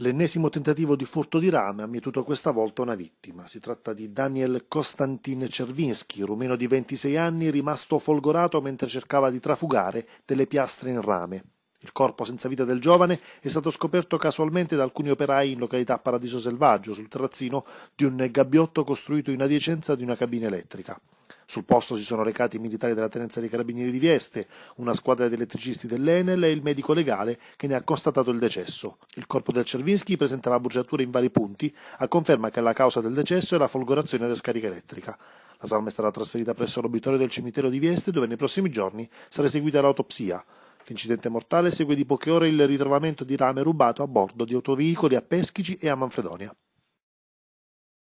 L'ennesimo tentativo di furto di rame ha mietuto questa volta una vittima. Si tratta di Daniel Konstantin Cervinski, rumeno di 26 anni, rimasto folgorato mentre cercava di trafugare delle piastre in rame. Il corpo senza vita del giovane è stato scoperto casualmente da alcuni operai in località Paradiso Selvaggio, sul terrazzino di un gabbiotto costruito in adiacenza di una cabina elettrica. Sul posto si sono recati i militari della tenenza dei carabinieri di Vieste, una squadra di elettricisti dell'Enel e il medico legale che ne ha constatato il decesso. Il corpo del Cervinsky presentava bruciature in vari punti, a conferma che la causa del decesso era folgorazione da scarica elettrica. La salma è stata trasferita presso l'obitorio del cimitero di Vieste, dove nei prossimi giorni sarà eseguita l'autopsia. L'incidente mortale segue di poche ore il ritrovamento di rame rubato a bordo di autoveicoli a Peschici e a Manfredonia.